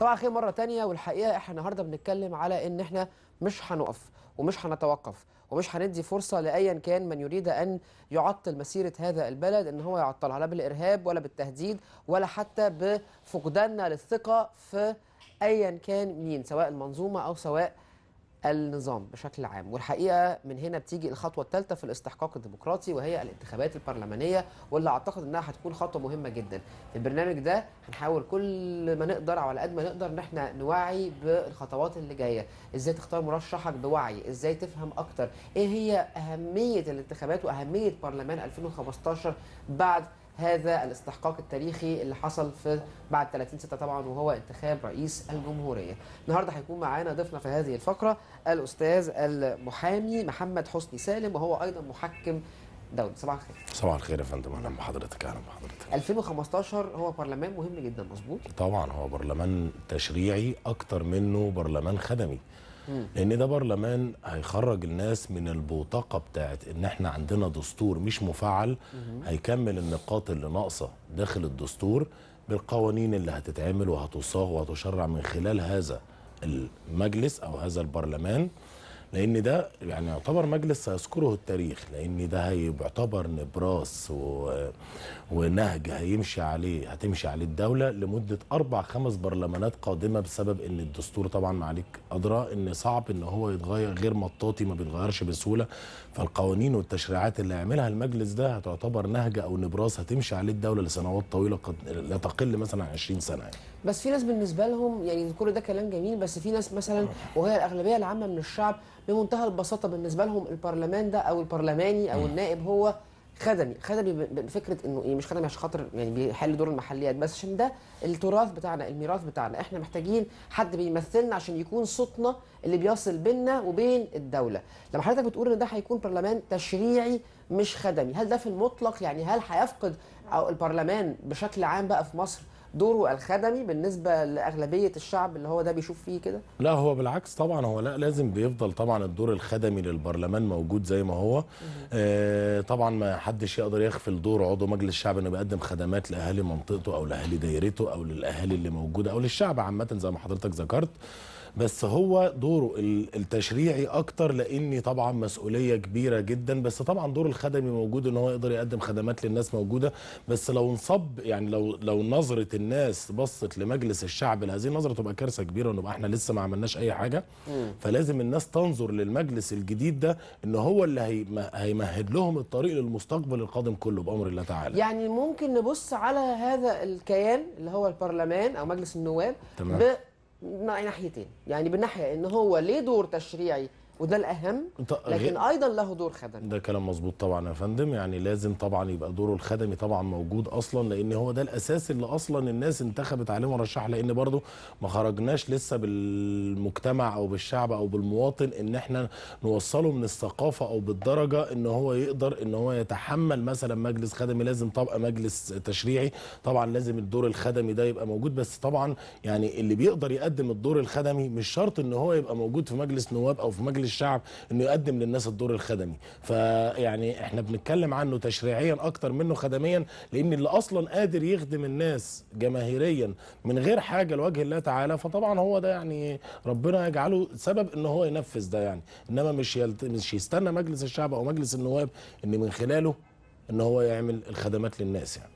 صباح الخير مرة تانية والحقيقة احنا النهاردة بنتكلم على ان احنا مش هنقف ومش هنتوقف ومش هندي فرصة لأيا كان من يريد أن يعطل مسيرة هذا البلد أن هو يعطلها لا بالإرهاب ولا بالتهديد ولا حتى بفقداننا للثقة في أيا كان مين سواء المنظومة أو سواء النظام بشكل عام والحقيقه من هنا بتيجي الخطوه الثالثه في الاستحقاق الديمقراطي وهي الانتخابات البرلمانيه واللي اعتقد انها هتكون خطوه مهمه جدا في البرنامج ده هنحاول كل ما نقدر على قد ما نقدر ان احنا نوعي بالخطوات اللي جايه ازاي تختار مرشحك بوعي ازاي تفهم اكتر ايه هي اهميه الانتخابات واهميه برلمان 2015 بعد هذا الاستحقاق التاريخي اللي حصل في بعد 30 6 طبعا وهو انتخاب رئيس الجمهوريه. النهارده هيكون معانا ضيفنا في هذه الفقره الاستاذ المحامي محمد حسني سالم وهو ايضا محكم دولي صباح الخير صباح الخير يا فندم اهلا بحضرتك اهلا بحضرتك 2015 هو برلمان مهم جدا مظبوط طبعا هو برلمان تشريعي اكتر منه برلمان خدمي لان ده برلمان هيخرج الناس من البوتقه بتاعت ان احنا عندنا دستور مش مفعل هيكمل النقاط اللي ناقصه داخل الدستور بالقوانين اللي هتتعمل وهتصاغ وهتشرع من خلال هذا المجلس او هذا البرلمان لان ده يعني يعتبر مجلس سيذكره التاريخ لان ده هيعتبر نبراس و... ونهج هيمشي عليه هتمشي عليه الدوله لمده اربع خمس برلمانات قادمه بسبب ان الدستور طبعا معاليك ادرى ان صعب ان هو يتغير غير مطاطي ما بيتغيرش بسهوله فالقوانين والتشريعات اللي هيعملها المجلس ده هتعتبر نهج او نبراس هتمشي عليه الدوله لسنوات طويله قد لا تقل مثلا عن 20 سنه يعني. بس في ناس بالنسبه لهم يعني كل ده كلام جميل بس في ناس مثلا وهي الاغلبيه العامه من الشعب بمنتهى البساطه بالنسبه لهم البرلمان ده او البرلماني او النائب هو خدمي خدمي بفكره انه إيه، مش خدمي عشان خاطر يعني بيحل دور المحليات بس عشان ده التراث بتاعنا الميراث بتاعنا احنا محتاجين حد بيمثلنا عشان يكون صوتنا اللي بيصل بيننا وبين الدوله لما حضرتك بتقول ان ده هيكون برلمان تشريعي مش خدمي هل ده في المطلق يعني هل هيفقد او البرلمان بشكل عام بقى في مصر دوره الخدمي بالنسبه لاغلبيه الشعب اللي هو ده بيشوف فيه كده لا هو بالعكس طبعا هو لا لازم بيفضل طبعا الدور الخدمي للبرلمان موجود زي ما هو آه طبعا ما حدش يقدر يغفل دور عضو مجلس الشعب انه بيقدم خدمات لاهالي منطقته او لاهالي دايرته او للاهالي اللي موجوده او للشعب عامه زي ما حضرتك ذكرت بس هو دوره التشريعي اكتر لاني طبعا مسؤوليه كبيره جدا بس طبعا دور الخدمي موجود ان هو يقدر يقدم خدمات للناس موجوده بس لو انصب يعني لو لو نظره الناس بصت لمجلس الشعب لهذه النظره تبقى كارثه كبيره ونبقى احنا لسه ما عملناش اي حاجه فلازم الناس تنظر للمجلس الجديد ده ان هو اللي هيمهد لهم الطريق للمستقبل القادم كله بامر الله تعالى يعني ممكن نبص على هذا الكيان اللي هو البرلمان او مجلس النواب تمام. ناحيتين يعني بالناحيه ان هو ليه دور تشريعي وده الاهم لكن ايضا له دور خدمي ده كلام مظبوط طبعا يا فندم يعني لازم طبعا يبقى دوره الخدمي طبعا موجود اصلا لان هو ده الاساس اللي اصلا الناس انتخبت عليه مرشح لان برضه ما خرجناش لسه بالمجتمع او بالشعب او بالمواطن ان احنا نوصله من الثقافه او بالدرجه ان هو يقدر ان هو يتحمل مثلا مجلس خدمي لازم طبق مجلس تشريعي طبعا لازم الدور الخدمي ده يبقى موجود بس طبعا يعني اللي بيقدر يقدم الدور الخدمي مش شرط ان هو يبقى موجود في مجلس نواب او في مجلس الشعب انه يقدم للناس الدور الخدمي فيعني احنا بنتكلم عنه تشريعيا اكتر منه خدميا لان اللي اصلا قادر يخدم الناس جماهيريا من غير حاجه لوجه الله تعالى فطبعا هو ده يعني ربنا يجعله سبب ان هو ينفذ ده يعني انما مش يلت... مش يستنى مجلس الشعب او مجلس النواب ان من خلاله ان هو يعمل الخدمات للناس يعني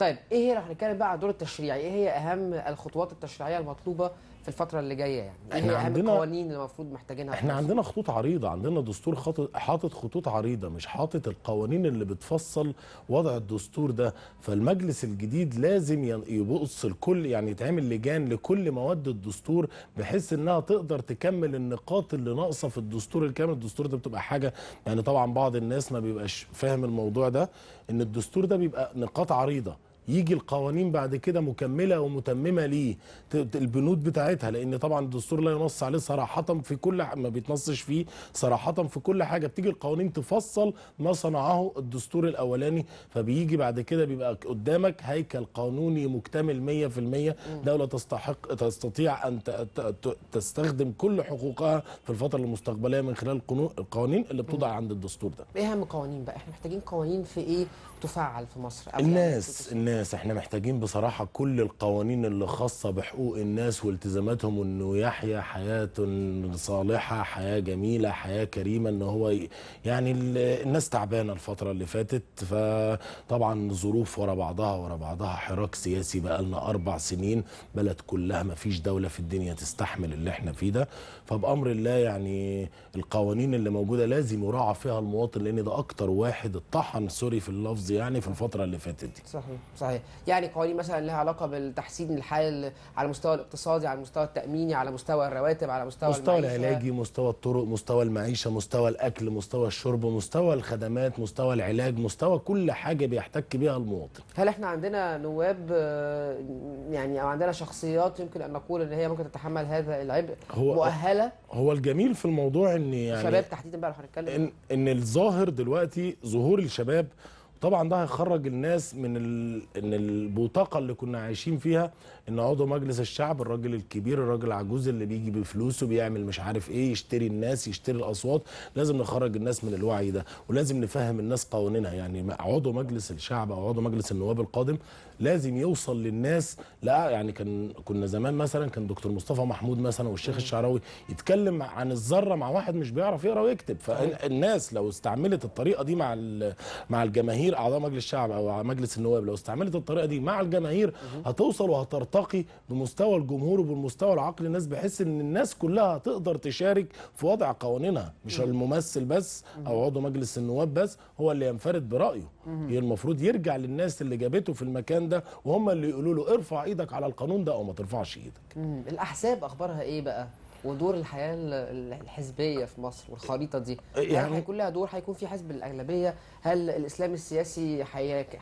طيب ايه هي رح نتكلم بقى عن الدور التشريعي ايه هي اهم الخطوات التشريعيه المطلوبه في الفتره اللي جايه يعني احنا إيه عندنا القوانين اللي المفروض محتاجينها احنا بس. عندنا خطوط عريضه عندنا دستور حاطط خطوط عريضه مش حاطط القوانين اللي بتفصل وضع الدستور ده فالمجلس الجديد لازم يبص الكل يعني يتعمل لجان لكل مواد الدستور بحيث انها تقدر تكمل النقاط اللي ناقصه في الدستور الكامل الدستور ده بتبقى حاجه يعني طبعا بعض الناس ما بيبقاش فاهم الموضوع ده ان الدستور ده بيبقى نقاط عريضه يجي القوانين بعد كده مكمله ومتممه ليه البنود بتاعتها لان طبعا الدستور لا ينص عليه صراحه في كل ما بيتنصش فيه صراحه في كل حاجه بتيجي القوانين تفصل ما صنعه الدستور الاولاني فبيجي بعد كده بيبقى قدامك هيكل قانوني مكتمل 100% دوله تستحق تستطيع ان تستخدم كل حقوقها في الفتره المستقبليه من خلال القوانين اللي بتوضع عند الدستور ده ايه اهم قوانين بقى احنا محتاجين قوانين في ايه تفعل في مصر يعني الناس الناس الناس احنا محتاجين بصراحة كل القوانين اللي خاصة بحقوق الناس والتزاماتهم انه يحيا حياة صالحة حياة جميلة حياة كريمة ان هو يعني الناس تعبانة الفترة اللي فاتت فطبعا ظروف ورا بعضها ورا بعضها حراك سياسي بقالنا اربع سنين بلد كلها ما فيش دولة في الدنيا تستحمل اللي احنا فيه ده فبأمر الله يعني القوانين اللي موجودة لازم يراعى فيها المواطن لان ده اكتر واحد اتطحن سوري في اللفظ يعني في الفترة اللي فاتت دي صحيح صحيح صحيح يعني قوانين مثلا لها علاقه بالتحسين الحال على المستوى الاقتصادي على المستوى التاميني على مستوى الرواتب على مستوى مستوى العلاجي مستوى الطرق مستوى المعيشه مستوى الاكل مستوى الشرب مستوى الخدمات مستوى العلاج مستوى كل حاجه بيحتك بها المواطن هل احنا عندنا نواب آه، يعني او عندنا شخصيات يمكن ان نقول ان هي ممكن تتحمل هذا العبء هو مؤهله هو الجميل في الموضوع ان يعني شباب تحديدا بقى هنتكلم ان, إن الظاهر دلوقتي ظهور الشباب طبعا ده هيخرج الناس من ال... ان البطاقه اللي كنا عايشين فيها ان عضو مجلس الشعب الراجل الكبير الراجل العجوز اللي بيجي بفلوسه بيعمل مش عارف ايه يشتري الناس يشتري الاصوات لازم نخرج الناس من الوعي ده ولازم نفهم الناس قوانينها يعني عضو مجلس الشعب او عضو مجلس النواب القادم لازم يوصل للناس لا يعني كان كنا زمان مثلا كان دكتور مصطفى محمود مثلا والشيخ الشعراوي يتكلم عن الذره مع واحد مش بيعرف يقرا ويكتب فالناس لو استعملت الطريقه دي مع مع الجماهير جماهير اعضاء مجلس الشعب او مجلس النواب لو استعملت الطريقه دي مع الجماهير هتوصل وهترتقي بمستوى الجمهور وبالمستوى العقل الناس بحيث ان الناس كلها تقدر تشارك في وضع قوانينها مش الممثل بس او عضو مجلس النواب بس هو اللي ينفرد برايه هي المفروض يرجع للناس اللي جابته في المكان ده وهم اللي يقولوا له ارفع ايدك على القانون ده او ما ترفعش ايدك الاحزاب اخبارها ايه بقى ودور الحياه الحزبيه في مصر والخريطه دي إيه، إيه، يعني هيكون لها دور هيكون في حزب الاغلبيه هل الاسلام السياسي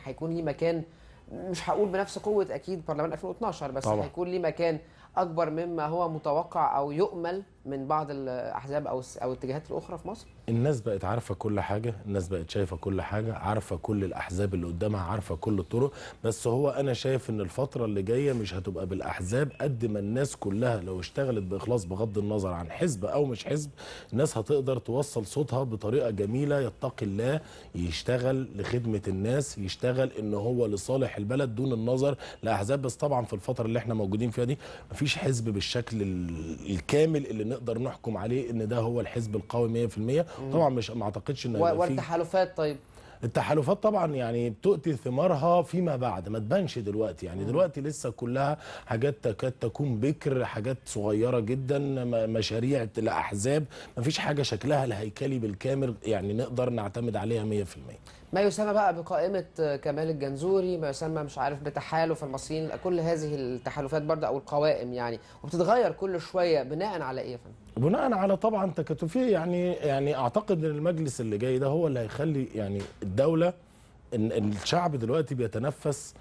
هيكون ليه مكان مش هقول بنفس قوه اكيد برلمان 2012 بس هيكون ليه مكان اكبر مما هو متوقع او يؤمل من بعض الاحزاب او او الاتجاهات الاخرى في مصر الناس بقت عارفه كل حاجه الناس بقت شايفه كل حاجه عارفه كل الاحزاب اللي قدامها عارفه كل الطرق بس هو انا شايف ان الفتره اللي جايه مش هتبقى بالاحزاب قد ما الناس كلها لو اشتغلت باخلاص بغض النظر عن حزب او مش حزب الناس هتقدر توصل صوتها بطريقه جميله يتقي الله يشتغل لخدمه الناس يشتغل ان هو لصالح البلد دون النظر لاحزاب بس طبعا في الفتره اللي احنا موجودين فيها دي مفيش حزب بالشكل الكامل اللي نقدر نحكم عليه ان ده هو الحزب القوي 100% طبعا مش ما اعتقدش ان في وارتحالفات طيب التحالفات طبعا يعني بتؤتي ثمارها فيما بعد ما تبانش دلوقتي يعني دلوقتي لسه كلها حاجات تكاد تكون بكر حاجات صغيره جدا مشاريع الاحزاب ما فيش حاجه شكلها الهيكلي بالكامل يعني نقدر نعتمد عليها 100% ما يسمى بقى بقائمه كمال الجنزوري ما يسمى مش عارف بتحالف المصريين كل هذه التحالفات برضه او القوائم يعني وبتتغير كل شويه بناء على ايه يا فندم بناء على طبعا تكاتفيه يعني يعني اعتقد ان المجلس اللي جاي ده هو اللي هيخلي يعني الدوله ان الشعب دلوقتي بيتنفس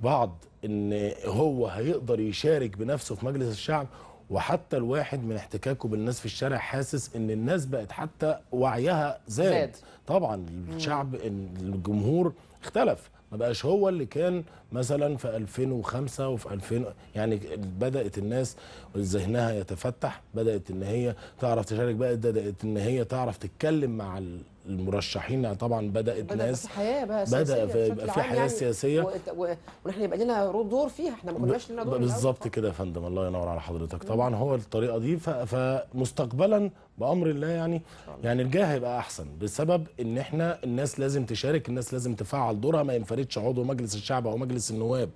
بعض ان هو هيقدر يشارك بنفسه في مجلس الشعب وحتى الواحد من احتكاكه بالناس في الشارع حاسس ان الناس بقت حتى وعيها زاد, زاد. طبعا الشعب الجمهور اختلف ما بقاش هو اللي كان مثلا في 2005 وفي 2000 يعني بدات الناس ذهنها يتفتح بدات ان هي تعرف تشارك بقى بدات ان هي تعرف تتكلم مع المرشحين يعني طبعا بدات بدأت ناس في حياه بقى بدا يبقى في حياه يعني سياسيه ونحن يبقى لنا دور فيها احنا ما كناش لنا دور بالظبط كده يا فندم الله ينور على حضرتك طبعا هو الطريقه دي فمستقبلا بامر الله يعني يعني الجاه هيبقى احسن بسبب ان احنا الناس لازم تشارك الناس لازم تفعل دورها ما ينفردش عضو مجلس الشعب او مجلس النواب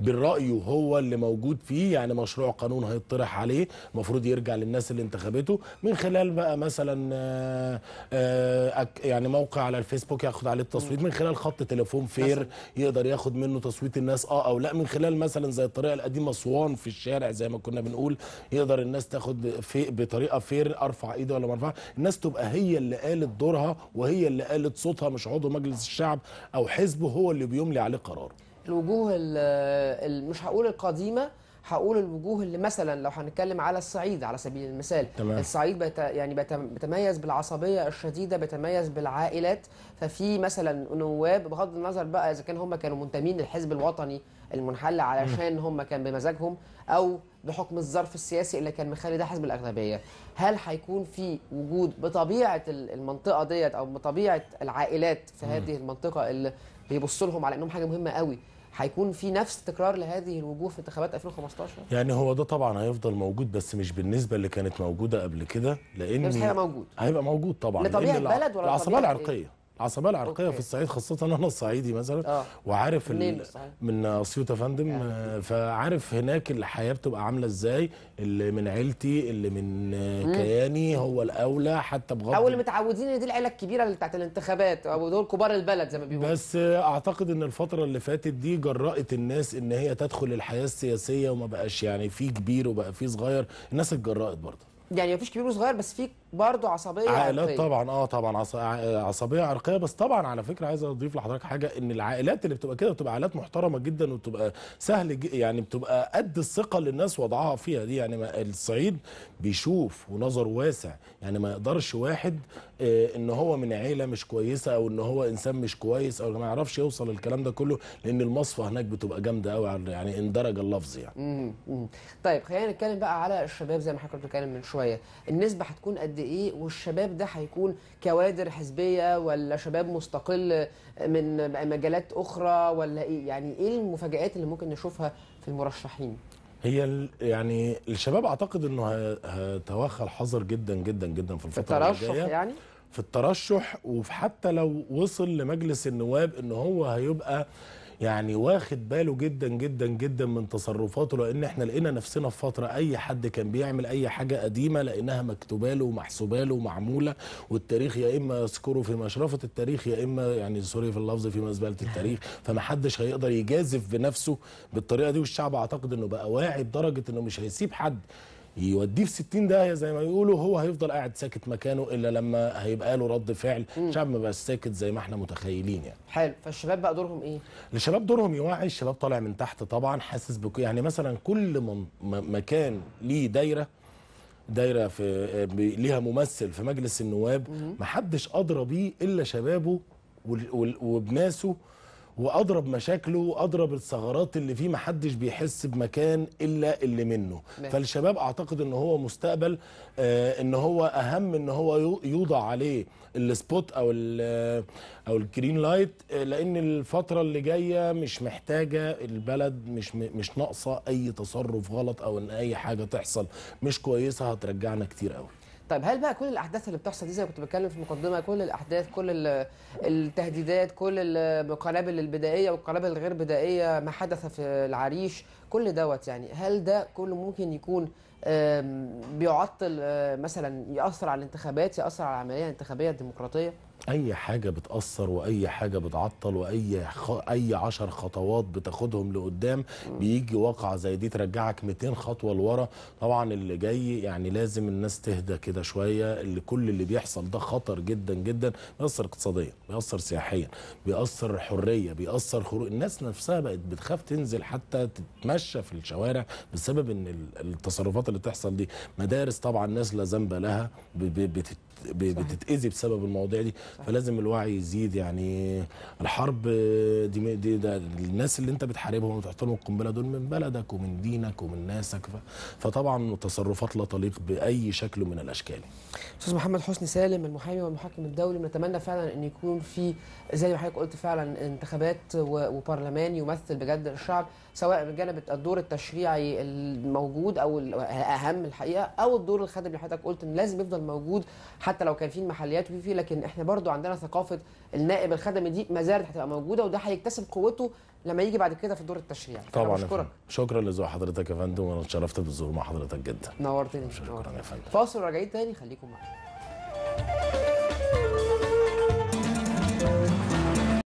بالراي هو اللي موجود فيه يعني مشروع قانون هيطرح عليه المفروض يرجع للناس اللي انتخبته من خلال بقى مثلا آه، آه، يعني موقع على الفيسبوك ياخد عليه التصويت من خلال خط تليفون فير يقدر ياخد منه تصويت الناس اه او لا من خلال مثلا زي الطريقه القديمه صوان في الشارع زي ما كنا بنقول يقدر الناس تاخد في بطريقه فير ارفع ايدي ولا برفعها الناس تبقى هي اللي قالت دورها وهي اللي قالت صوتها مش عضو مجلس الشعب او حزبه هو اللي بيملي عليه قرار الوجوه مش هقول القديمه هقول الوجوه اللي مثلا لو هنتكلم على الصعيد على سبيل المثال تمام. الصعيد بت يعني بتميز بالعصبيه الشديده بتميز بالعائلات ففي مثلا نواب بغض النظر بقى اذا كان هم كانوا منتمين للحزب الوطني المنحل علشان هم كان بمزاجهم او بحكم الظرف السياسي اللي كان مخلي ده حزب الاغلبيه هل هيكون في وجود بطبيعه المنطقه ديت او بطبيعه العائلات في هذه المنطقه اللي بيبص لهم على انهم حاجه مهمه قوي هيكون في نفس تكرار لهذه الوجوه في انتخابات 2015 يعني هو ده طبعا هيفضل موجود بس مش بالنسبه اللي كانت موجوده قبل كده لان بس يعني هيبقى موجود هيبقى موجود طبعا لطبيعه البلد ولا العصبيه العرقيه العصبيه العرقيه أوكي. في الصعيد خاصه انا الصعيدي مثلا آه. وعارف منين من اسيوط يا فندم آه. فعارف هناك الحياه بتبقى عامله ازاي اللي من عيلتي اللي من مم. كياني هو الاولى حتى بغض او اللي متعودين ان دي العيله الكبيره اللي بتاعت الانتخابات او دول كبار البلد زي ما بيقولوا بس اعتقد ان الفتره اللي فاتت دي جرأت الناس ان هي تدخل الحياه السياسيه وما بقاش يعني في كبير وبقى في صغير الناس اتجرأت برضه يعني مفيش كبير وصغير بس في برضه عصبيه عائلات عرقية. طبعا اه طبعا عصبيه عرقيه بس طبعا على فكره عايز اضيف لحضرتك حاجه ان العائلات اللي بتبقى كده بتبقى عائلات محترمه جدا وبتبقى سهل يعني بتبقى قد الثقه اللي الناس وضعها فيها دي يعني الصعيد بيشوف ونظره واسع يعني ما يقدرش واحد آه، ان هو من عيله مش كويسه او ان هو انسان مش كويس او ما يعرفش يوصل الكلام ده كله لان المصفى هناك بتبقى جامده قوي يعني ان درج اللفظ يعني. امم طيب خلينا نتكلم بقى على الشباب زي ما حضرتك بتتكلم من شويه النسبه هتكون قد قد ايه والشباب ده هيكون كوادر حزبيه ولا شباب مستقل من مجالات اخرى ولا ايه يعني ايه المفاجات اللي ممكن نشوفها في المرشحين هي يعني الشباب اعتقد انه هتوخى الحذر جدا جدا جدا في الفتره الجايه في الترشح يعني في الترشح وحتى لو وصل لمجلس النواب ان هو هيبقى يعني واخد باله جدا جدا جدا من تصرفاته لان احنا لقينا نفسنا في فتره اي حد كان بيعمل اي حاجه قديمه لانها مكتوبه له ومحسوبه له ومعموله والتاريخ يا اما يذكره في مشرفه التاريخ يا اما يعني سوري في اللفظ في مزبله التاريخ فمحدش هيقدر يجازف بنفسه بالطريقه دي والشعب اعتقد انه بقى واعي لدرجه انه مش هيسيب حد يوديه في 60 داهيه زي ما يقولوا هو هيفضل قاعد ساكت مكانه الا لما هيبقى له رد فعل الشعب ما بقاش ساكت زي ما احنا متخيلين يعني حلو فالشباب بقى دورهم ايه الشباب دورهم يوعي الشباب طالع من تحت طبعا حاسس بك يعني مثلا كل من مكان ليه دايره دايره في ليها ممثل في مجلس النواب محدش ادرى بيه الا شبابه وبناسه واضرب مشاكله واضرب الثغرات اللي فيه محدش بيحس بمكان الا اللي منه ماشي. فالشباب اعتقد ان هو مستقبل آه ان هو اهم ان هو يوضع عليه السبوت او الـ او الجرين لايت آه، لان الفتره اللي جايه مش محتاجه البلد مش مش ناقصه اي تصرف غلط او ان اي حاجه تحصل مش كويسه هترجعنا كتير قوي طيب هل بقى كل الاحداث اللي بتحصل دي زي ما كنت بتكلم في المقدمه كل الاحداث كل التهديدات كل القنابل البدائيه والقنابل الغير بدائيه ما حدث في العريش كل دوت يعني هل ده كله ممكن يكون بيعطل آه، مثلا ياثر على الانتخابات ياثر على العمليه الانتخابيه الديمقراطيه اي حاجه بتاثر واي حاجه بتعطل واي خ... اي 10 خطوات بتاخدهم لقدام بيجي واقعه زي دي ترجعك 200 خطوه لورا طبعا اللي جاي يعني لازم الناس تهدى كده شويه اللي كل اللي بيحصل ده خطر جدا جدا بيأثر اقتصاديا بيأثر سياحيا بيأثر حريه بيأثر خروج الناس نفسها بقت بتخاف تنزل حتى تتمشى في الشوارع بسبب ان التصرفات اللي تحصل دي مدارس طبعا ناس لا ذنب لها بتتاذي بسبب المواضيع دي فلازم الوعي يزيد يعني الحرب دي, دي ده الناس اللي انت بتحاربهم وتحط لهم القنبله دول من بلدك ومن دينك ومن ناسك فطبعا تصرفات لا تليق باي شكل من الاشكال. استاذ محمد حسني سالم المحامي والمحكم الدولي بنتمنى فعلا ان يكون في زي ما حضرتك قلت فعلا انتخابات وبرلمان يمثل بجد الشعب سواء من جانب الدور التشريعي الموجود او الاهم الحقيقه او الدور الخدمي اللي حضرتك قلت ان لازم يفضل موجود حتى لو كان في محليات وفي لكن احنا برضه برضو عندنا ثقافه النائب الخدمي دي ما زالت هتبقى موجوده وده هيكتسب قوته لما يجي بعد كده في الدور التشريعي طبعا شكرا لزو حضرتك يا فندم وانا اتشرفت بالظهور مع حضرتك جدا نورتني شكرا يا فندم فاصل وراجعين تاني خليكم معانا